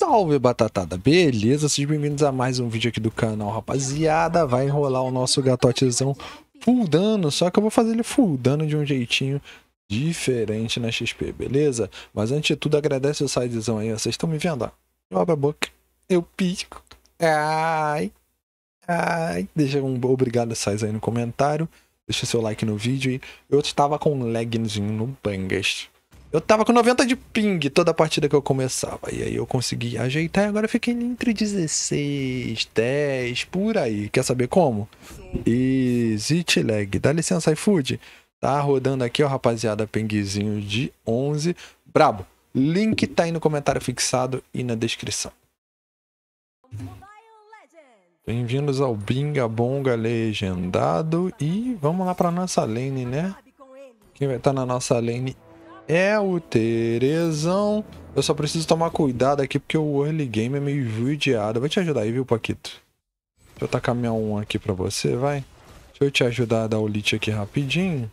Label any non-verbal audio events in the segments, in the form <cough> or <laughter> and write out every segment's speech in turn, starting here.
Salve batatada, beleza? Sejam bem-vindos a mais um vídeo aqui do canal, rapaziada. Vai enrolar o nosso gatotezão full dano, só que eu vou fazer ele full dano de um jeitinho diferente na XP, beleza? Mas antes de tudo, agradece o sidezão aí, vocês estão me vendo? Ó. Eu a boca, eu pico, ai, ai. Deixa um obrigado size aí no comentário, deixa seu like no vídeo e eu estava com um lagzinho no bangas. Eu tava com 90 de ping toda a partida que eu começava. E aí eu consegui ajeitar e agora fiquei entre 16, 10, por aí. Quer saber como? Exit lag. Dá licença, iFood. Tá rodando aqui, ó, rapaziada, pingzinho de 11. Brabo. Link tá aí no comentário fixado e na descrição. Bem-vindos ao Binga Bonga legendado. E vamos lá pra nossa lane, né? Quem vai estar tá na nossa lane é o Terezão. Eu só preciso tomar cuidado aqui porque o early game é meio judiado. Vou te ajudar aí, viu, Paquito? Deixa eu tacar minha 1 aqui pra você, vai. Deixa eu te ajudar a dar o lit aqui rapidinho.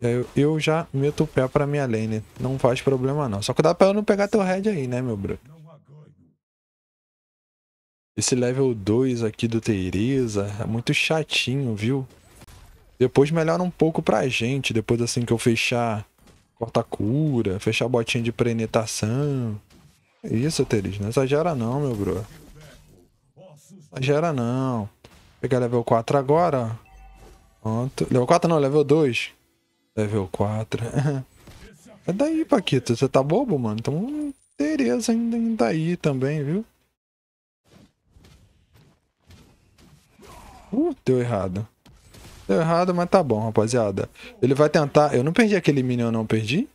É, eu, eu já meto o pé pra minha lane. Não faz problema, não. Só cuidado pra eu não pegar teu head aí, né, meu bro? Esse level 2 aqui do Tereza é muito chatinho, viu? Depois melhora um pouco pra gente, depois assim que eu fechar cortar cura, fechar botinha de prenetação. Isso, Teris, não exagera não, meu bro. Exagera não. Pegar level 4 agora. Pronto. Level 4 não, level 2. Level 4. <laughs> é daí, Paquito. Você tá bobo, mano? Então, Tereza ainda, ainda aí também, viu? Uh, deu errado. Deu errado, mas tá bom, rapaziada. Ele vai tentar. Eu não perdi aquele minion, não perdi?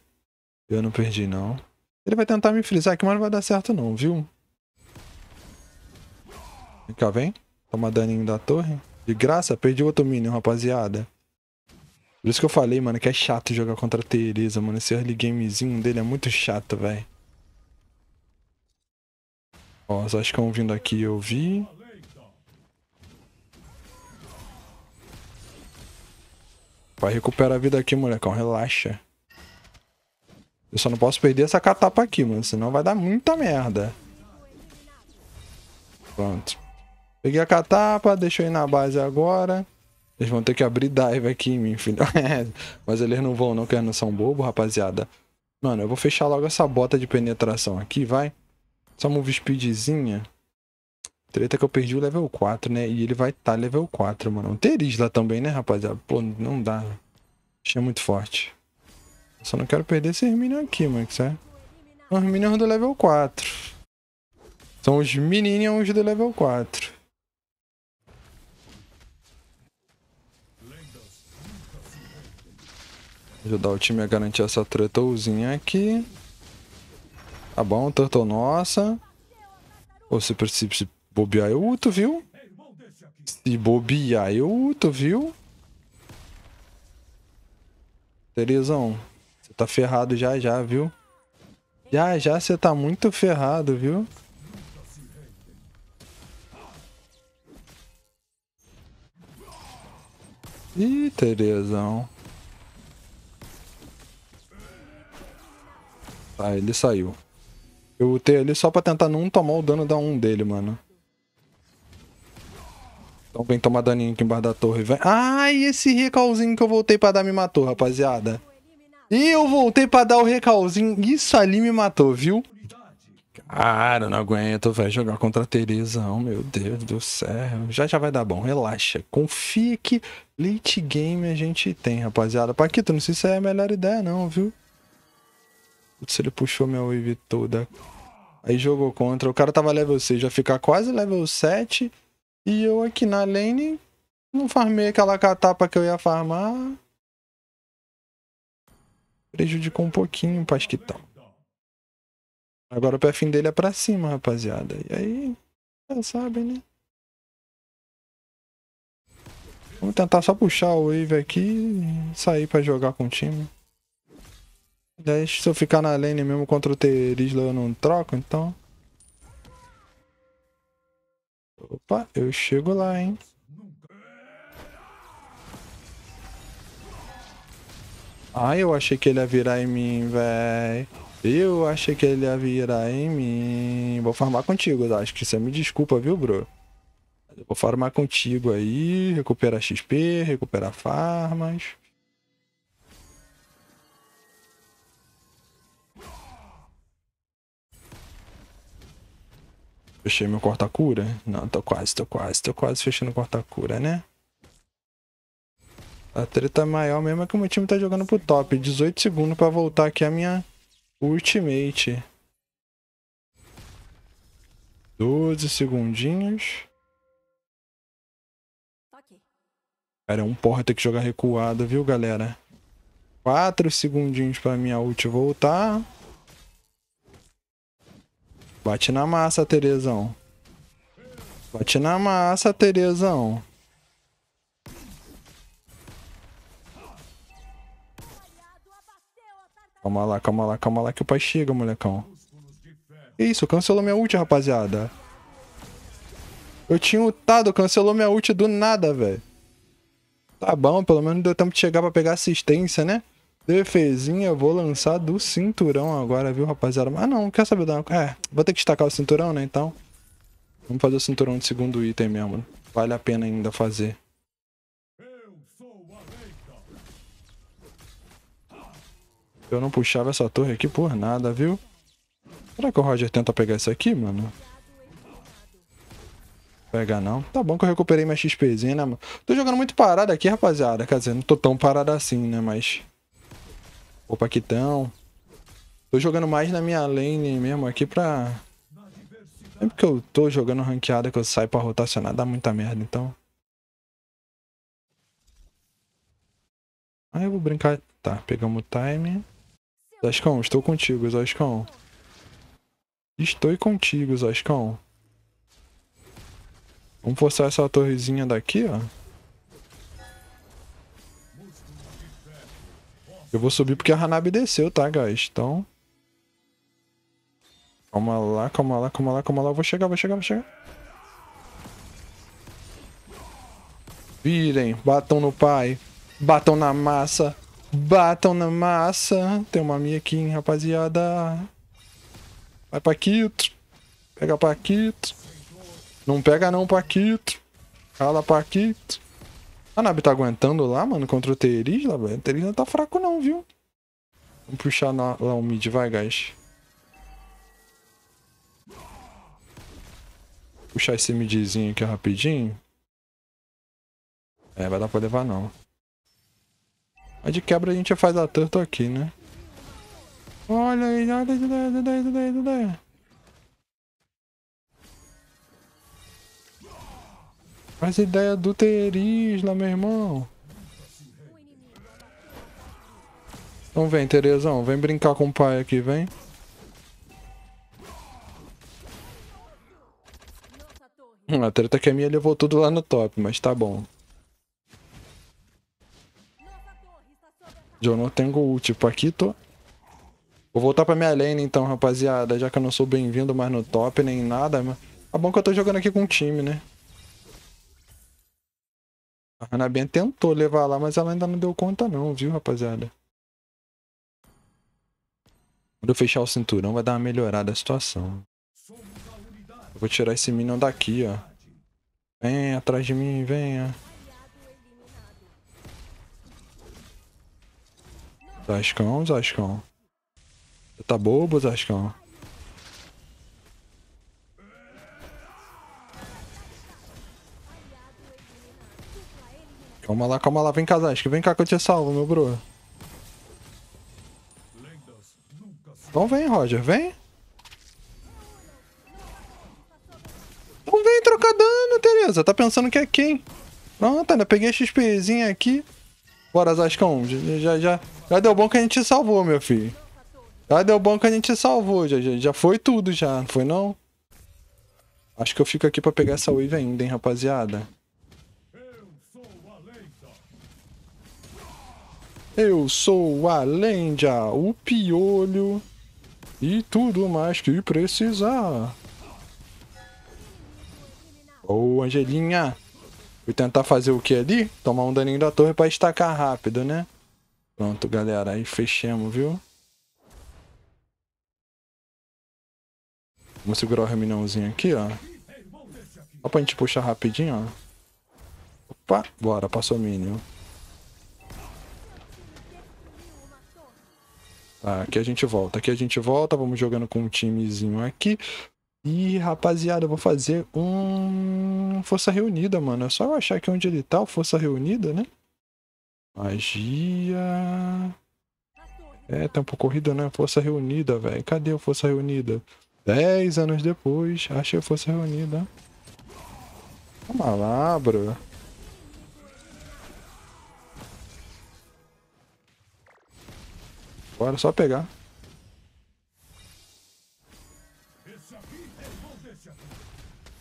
Eu não perdi, não. Ele vai tentar me frisar aqui, mas não vai dar certo, não, viu? Vem cá, vem. Toma daninho da torre. De graça, perdi outro minion, rapaziada. Por isso que eu falei, mano, que é chato jogar contra a Tereza, mano. Esse early gamezinho dele é muito chato, velho. Ó, que estão é vindo aqui eu vi. Vai recuperar a vida aqui, molecão. Relaxa. Eu só não posso perder essa catapa aqui, mano. Senão vai dar muita merda. Pronto. Peguei a catapa, deixei na base agora. Eles vão ter que abrir dive aqui em mim, filho. <laughs> Mas eles não vão não, que eles não são bobo, rapaziada. Mano, eu vou fechar logo essa bota de penetração aqui, vai. Só move speedzinha. Treta que eu perdi o level 4, né? E ele vai estar tá level 4, mano. Tem Teriz lá também, né, rapaziada? Pô, não dá. Achei muito forte. Só não quero perder esses minions aqui, mano. Que é... Os minions do level 4. São os minions do level 4. Ajudar o time a garantir essa tretouzinha aqui. Tá bom, turtle nossa. Ou se precisa bobear, eu uto, viu? Se bobear, eu uto, viu? Terezão, você tá ferrado já já, viu? Já já você tá muito ferrado, viu? Ih, Terezão. Tá, ele saiu. Eu utei ali só pra tentar não tomar o dano da 1 um dele, mano. Então vem tomar daninho aqui embaixo da torre. Vem. Ai, esse recalzinho que eu voltei pra dar me matou, rapaziada. E eu voltei pra dar o recalzinho. Isso ali me matou, viu? Cara, não aguento, vai Jogar contra a Terezão, meu Deus do céu. Já já vai dar bom, relaxa. Confia que late game a gente tem, rapaziada. Paquito, não sei se é a melhor ideia não, viu? Putz, ele puxou minha wave toda. Aí jogou contra. O cara tava level 6, já ficar quase level 7. E eu aqui na lane não farmei aquela catapa que eu ia farmar. Prejudicou um pouquinho o Pasquitão. Agora o perfil dele é pra cima, rapaziada. E aí, já sabem, né? Vamos tentar só puxar o wave aqui e sair pra jogar com o time. se eu ficar na lane mesmo contra o Terisla eu não troco, então... Opa, eu chego lá, hein? Ah, eu achei que ele ia virar em mim, véi. Eu achei que ele ia virar em mim. Vou farmar contigo, tá? acho que você me desculpa, viu, bro? Vou farmar contigo aí, recuperar XP, recuperar farmas. Fechei meu corta-cura? Não, tô quase, tô quase, tô quase fechando o corta-cura, né? A treta maior mesmo é que o meu time tá jogando pro top. 18 segundos pra voltar aqui a minha ultimate. 12 segundinhos. Cara, é um porra ter que jogar recuada, viu, galera? 4 segundinhos pra minha ult voltar. Bate na massa, Terezão. Bate na massa, Terezão. Calma lá, calma lá, calma lá que o pai chega, molecão. Isso, cancelou minha ult, rapaziada. Eu tinha ultado, cancelou minha ult do nada, velho. Tá bom, pelo menos deu tempo de chegar pra pegar assistência, né? Defesinha, vou lançar do cinturão agora, viu, rapaziada? Mas não, quer saber da... É, vou ter que destacar o cinturão, né, então. Vamos fazer o cinturão de segundo item mesmo. Né? Vale a pena ainda fazer. Eu não puxava essa torre aqui por nada, viu? Será que o Roger tenta pegar isso aqui, mano? Pegar não. Tá bom que eu recuperei minha XPzinha, né, mano? Tô jogando muito parado aqui, rapaziada. Quer dizer, não tô tão parado assim, né? Mas o Paquitão. Tô jogando mais na minha lane mesmo aqui pra... Sempre que eu tô jogando ranqueada que eu saio pra rotacionar, dá muita merda, então... Aí ah, eu vou brincar... Tá, pegamos o time. Zascão, estou contigo, Zascão. Estou contigo, Zascão. Vamos forçar essa torrezinha daqui, ó. Eu vou subir porque a Hanabi desceu, tá, guys? Então... Calma lá, calma lá, calma lá, calma lá. Eu vou chegar, vou chegar, vou chegar. Virem, batam no pai. Batam na massa. Batam na massa. Tem uma minha aqui, hein, rapaziada. Vai, Paquito. Pega, Paquito. Não pega não, Paquito. Cala, Paquito. A Nabi tá aguentando lá, mano, contra o lá, velho. O não tá fraco não, viu? Vamos puxar na, lá o mid, vai, guys. Puxar esse midzinho aqui rapidinho. É, vai dar pra levar não. Mas de quebra a gente faz a turtle aqui, né? Olha aí, olha aí, olha aí, olha aí, olha aí. Faz ideia do Terisla, meu irmão. Então vem, Terezão. Vem brincar com o pai aqui, vem. Hum, a treta é que a minha levou tudo lá no top, mas tá bom. Eu não tenho tipo, ult, tô. Vou voltar pra minha lane então, rapaziada, já que eu não sou bem-vindo mais no top nem nada. Mas... Tá bom que eu tô jogando aqui com o time, né? A Hanabin tentou levar lá, mas ela ainda não deu conta não, viu, rapaziada? Quando eu fechar o cinturão, vai dar uma melhorada a situação. Eu vou tirar esse Minion daqui, ó. Venha atrás de mim, venha. Zascão, Zascão. Você tá bobo, Zascão? Calma lá, calma lá, vem cá, acho que vem cá que eu te salvo, meu bro. Então vem, Roger, vem. Então vem trocar dano, Tereza. Tá pensando que é quem? Pronto, tá, ainda peguei a XPzinha aqui. Bora, Zascão. Já, já, já deu bom que a gente salvou, meu filho. Já deu bom que a gente salvou. Já, já, já foi tudo, já. Não foi, não? Acho que eu fico aqui pra pegar essa wave ainda, hein, rapaziada. Eu sou a Lendia, o piolho e tudo mais que precisar. Ô, oh, Angelinha. Vou tentar fazer o que ali? Tomar um daninho da torre pra estacar rápido, né? Pronto, galera. Aí fechamos, viu? Vamos segurar o reminãozinho aqui, ó. Só pra gente puxar rapidinho, ó. Opa, bora, passou o mínimo. Tá, aqui a gente volta, aqui a gente volta, vamos jogando com um timezinho aqui. E, rapaziada, eu vou fazer um Força Reunida, mano. É só eu achar aqui onde ele tá, o Força Reunida, né? Magia... É, tempo corrido, né? Força Reunida, velho. Cadê o Força Reunida? Dez anos depois, achei a Força Reunida. Vamos lá, bro. é só pegar.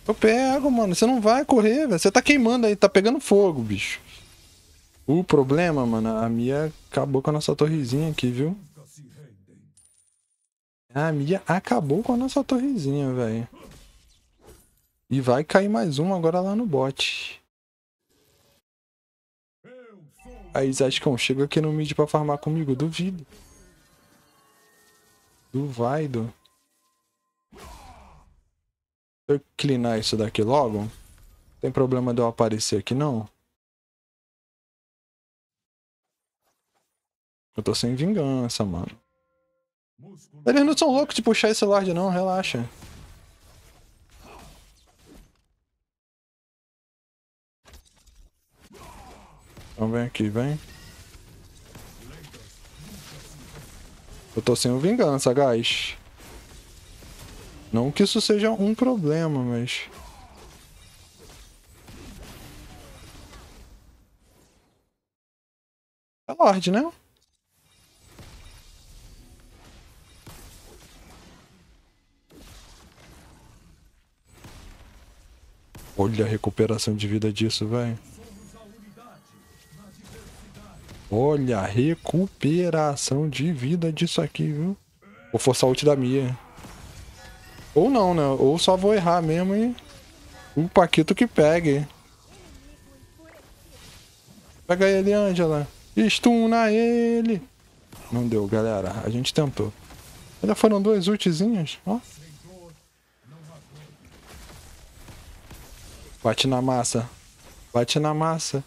Eu pego, mano. Você não vai correr, velho. Você tá queimando aí, tá pegando fogo, bicho. O problema, mano, a Mia acabou com a nossa torrezinha aqui, viu? A Mia acabou com a nossa torrezinha, velho. E vai cair mais uma agora lá no bot. Aí Zaskão, chega aqui no mid pra farmar comigo, duvido do Vaido. Vou eu clinar isso daqui logo, não tem problema de eu aparecer aqui não? Eu tô sem vingança, mano. Eles não são loucos de puxar esse Lorde não, relaxa. Então vem aqui, vem. Eu tô sem vingança, guys. Não que isso seja um problema, mas... É Lorde, né? Olha a recuperação de vida disso, velho. Olha recuperação de vida disso aqui, viu? Vou forçar o ult da Mia. Ou não, né? Ou só vou errar mesmo e... O Paquito que pegue. Pega ele, Angela. Estuna ele. Não deu, galera. A gente tentou. Ainda foram duas ultzinhas, ó. Bate na massa. Bate na massa.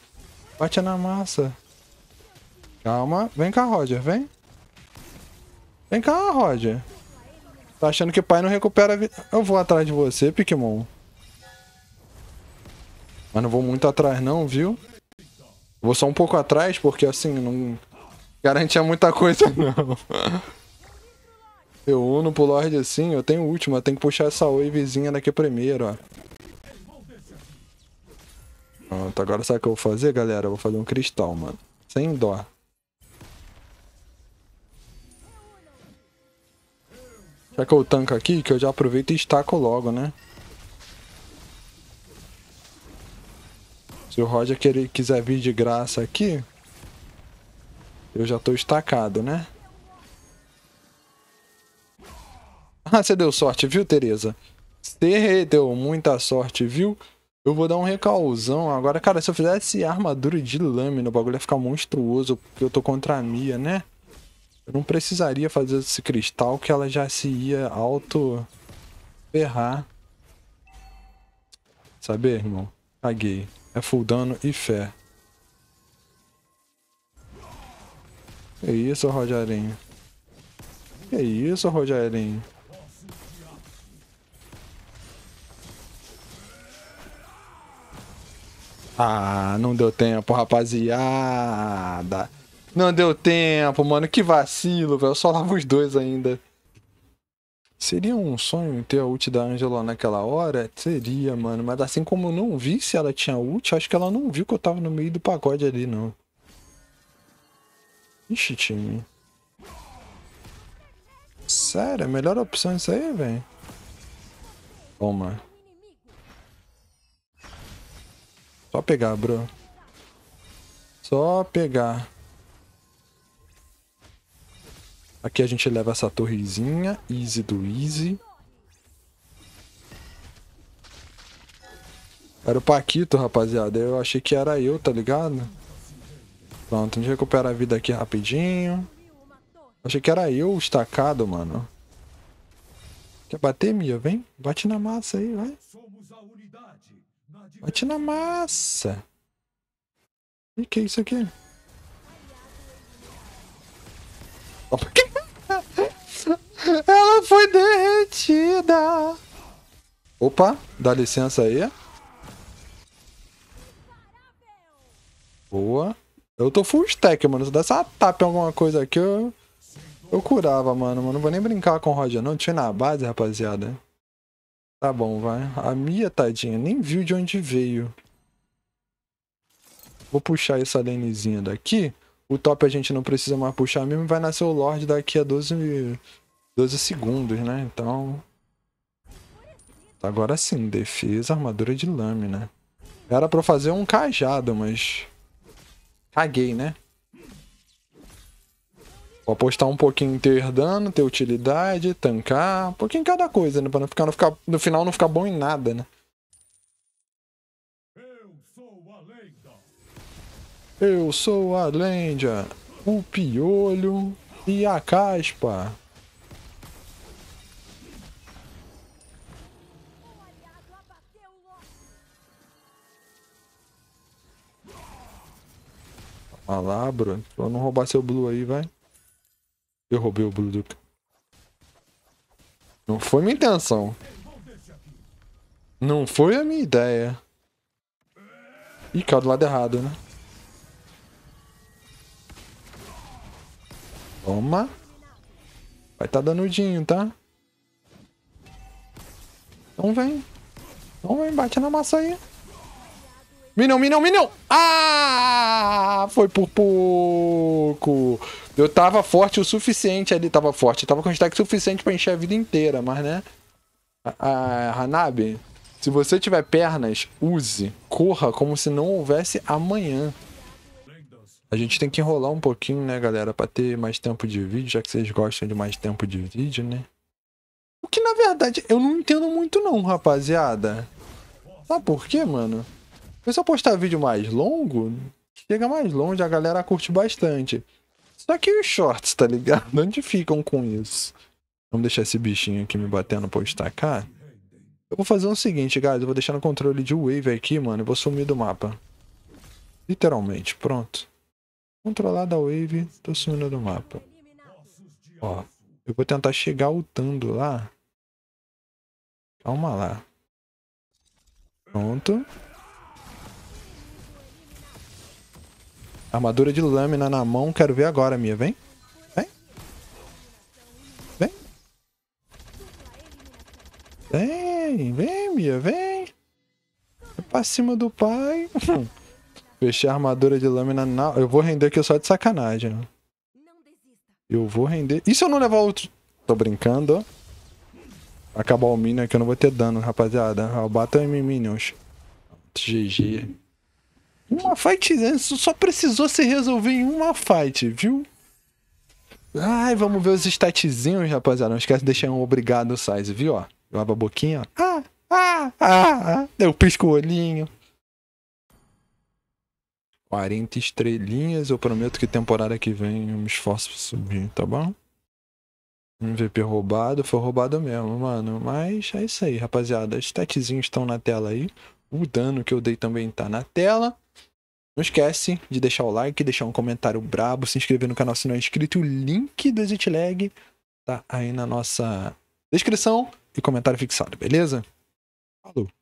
Bate na massa. Calma. Vem cá, Roger. Vem. Vem cá, Roger. Tá achando que pai não recupera a vida. Eu vou atrás de você, Pikmon. Mas não vou muito atrás não, viu? Vou só um pouco atrás, porque assim, não garantia muita coisa <laughs> não. Eu uno pro Lorde assim, eu tenho última, eu tenho que puxar essa wavezinha daqui primeiro, ó. Pronto, agora sabe o que eu vou fazer, galera? Eu vou fazer um cristal, mano. Sem dó. Já que eu tanco aqui, que eu já aproveito e estaco logo, né? Se o Roger querer, quiser vir de graça aqui, eu já tô estacado, né? Ah, <laughs> você deu sorte, viu, Tereza? Você deu muita sorte, viu? Eu vou dar um recalzão agora. Cara, se eu fizesse armadura de lâmina, o bagulho ia ficar monstruoso, porque eu tô contra a Mia, né? Eu não precisaria fazer esse cristal que ela já se ia auto ferrar. Saber, irmão? Caguei. É full dano e fé. Que isso, Rogerinho. Que isso, Rogerinho. Ah, não deu tempo, rapaziada. Não deu tempo, mano. Que vacilo, velho. Só lava os dois ainda. Seria um sonho ter a ult da Angela naquela hora? Seria, mano. Mas assim como eu não vi se ela tinha ult, acho que ela não viu que eu tava no meio do pagode ali, não. Ixi, time. Sério, é a melhor opção é isso aí, velho. Toma. Só pegar, bro. Só pegar. Aqui a gente leva essa torrezinha, easy do easy. Era o Paquito, rapaziada. Eu achei que era eu, tá ligado? Pronto, a gente recupera a vida aqui rapidinho. Achei que era eu estacado, mano. Quer bater, Mia? Vem. Bate na massa aí, vai. Bate na massa. O que é isso aqui? Opa, que ela foi derretida. Opa, dá licença aí. Boa. Eu tô full stack, mano. Se dessa uma tapa em alguma coisa aqui, eu... Eu curava, mano. Mas não vou nem brincar com o Roger, não. Tinha na base, rapaziada. Tá bom, vai. A minha tadinha, nem viu de onde veio. Vou puxar essa lanezinha daqui. O top a gente não precisa mais puxar mesmo. Vai nascer o Lorde daqui a 12 12 segundos, né? Então... Agora sim, defesa, armadura de lâmina. Era pra fazer um cajado, mas... Caguei, né? Vou apostar um pouquinho em ter dano, ter utilidade, tancar... Um pouquinho em cada coisa, né? Pra não ficar, não ficar, no final não ficar bom em nada, né? Eu sou a lenda! o Piolho e a Caspa. Olha ah lá, Bruno. Só então não roubar seu blue aí, vai. Eu roubei o blue do... Não foi minha intenção. Não foi a minha ideia. Ih, caiu do lado errado, né? Toma. Vai tá danudinho, tá? Então vem. Então vem, bate na massa aí. Minão, Minão, Minão! Ah! Foi por pouco! Eu tava forte o suficiente ali, tava forte. Eu tava com stack suficiente pra encher a vida inteira, mas né? Ah, ah, Hanabi, se você tiver pernas, use. Corra como se não houvesse amanhã. A gente tem que enrolar um pouquinho, né, galera? Pra ter mais tempo de vídeo, já que vocês gostam de mais tempo de vídeo, né? O que, na verdade, eu não entendo muito não, rapaziada. Sabe por quê, mano? Se eu postar vídeo mais longo, chega mais longe, a galera curte bastante. Só que os shorts, tá ligado? <laughs> Onde ficam com isso? Vamos deixar esse bichinho aqui me batendo pra eu destacar. Eu vou fazer o um seguinte, guys. Eu vou deixar no controle de wave aqui, mano. Eu vou sumir do mapa. Literalmente, pronto. Controlada a wave, tô sumindo do mapa. Ó, eu vou tentar chegar ultando lá. Calma lá. Pronto. Armadura de lâmina na mão, quero ver agora, Mia. Vem. Vem. Vem. Vem, vem, Mia, vem. para é pra cima do pai. <laughs> Fechei a armadura de lâmina na... Eu vou render aqui só de sacanagem. Eu vou render... E se eu não levar outro... Tô brincando, Acabar o Minion que eu não vou ter dano, rapaziada. Battle em mim, Minions. GG. Uma fight né? só precisou se resolver em uma fight, viu? Ai, vamos ver os estatezinhos, rapaziada. Não esquece de deixar um obrigado no size, viu? Ó, eu a boquinha, Ah, ah, ah, ah. Eu pisco o olhinho. 40 estrelinhas. Eu prometo que temporada que vem eu me esforço pra subir, tá bom? MVP roubado, foi roubado mesmo, mano. Mas é isso aí, rapaziada. Os estatezinhos estão na tela aí. O dano que eu dei também tá na tela. Não esquece de deixar o like, deixar um comentário brabo, se inscrever no canal se não é inscrito. O link do Zitlag tá aí na nossa descrição e comentário fixado, beleza? Falou!